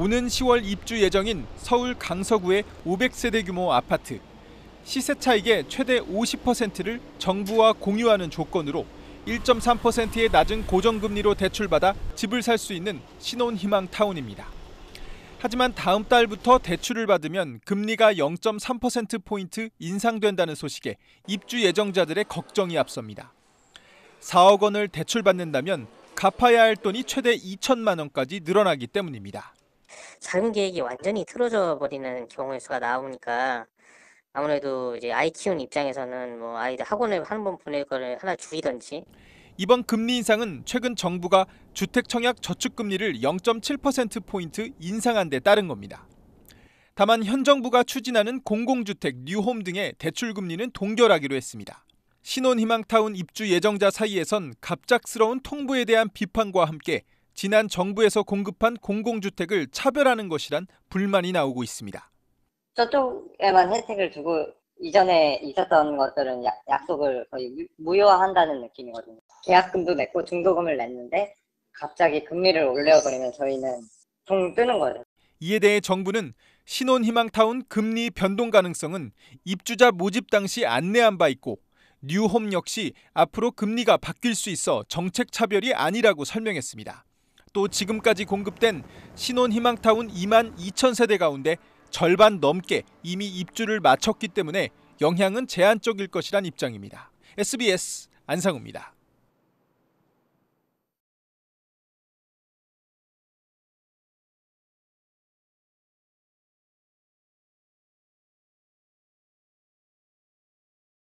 오는 10월 입주 예정인 서울 강서구의 500세대 규모 아파트. 시세 차익의 최대 50%를 정부와 공유하는 조건으로 1.3%의 낮은 고정금리로 대출받아 집을 살 수 있는 신혼희망 타운입니다. 하지만 다음 달부터 대출을 받으면 금리가 0.3%포인트 인상된다는 소식에 입주 예정자들의 걱정이 앞섭니다. 4억 원을 대출받는다면 갚아야 할 돈이 최대 2천만 원까지 늘어나기 때문입니다. 작은 계획이 완전히 틀어져 버리는 경우의 수가 나오니까 아무래도 이제 아이 키운 입장에서는 뭐 아이들 학원을한 번 보낼 거를 하나 줄이던지 이번 금리 인상은 최근 정부가 주택 청약 저축 금리를 0.7% 포인트 인상한 데 따른 겁니다. 다만 현 정부가 추진하는 공공주택, 뉴홈 등의 대출 금리는 동결하기로 했습니다. 신혼희망타운 입주 예정자 사이에선 갑작스러운 통보에 대한 비판과 함께 지난 정부에서 공급한 공공주택을 차별하는 것이란 불만이 나오고 있습니다. 저쪽에만 혜택을 주고 이전에 있었던 것들은 약속을 거의 무효화한다는 느낌이거든요. 계약금도 냈고 중도금을 냈는데 갑자기 금리를 올려버리면 저희는 종 뜨는 거죠. 이에 대해 정부는 신혼희망타운 금리 변동 가능성은 입주자 모집 당시 안내한 바 있고 뉴홈 역시 앞으로 금리가 바뀔 수 있어 정책 차별이 아니라고 설명했습니다. 또 지금까지 공급된 신혼희망타운 2만 2천 세대 가운데 절반 넘게 이미 입주를 마쳤기 때문에 영향은 제한적일 것이란 입장입니다. SBS 안상우입니다.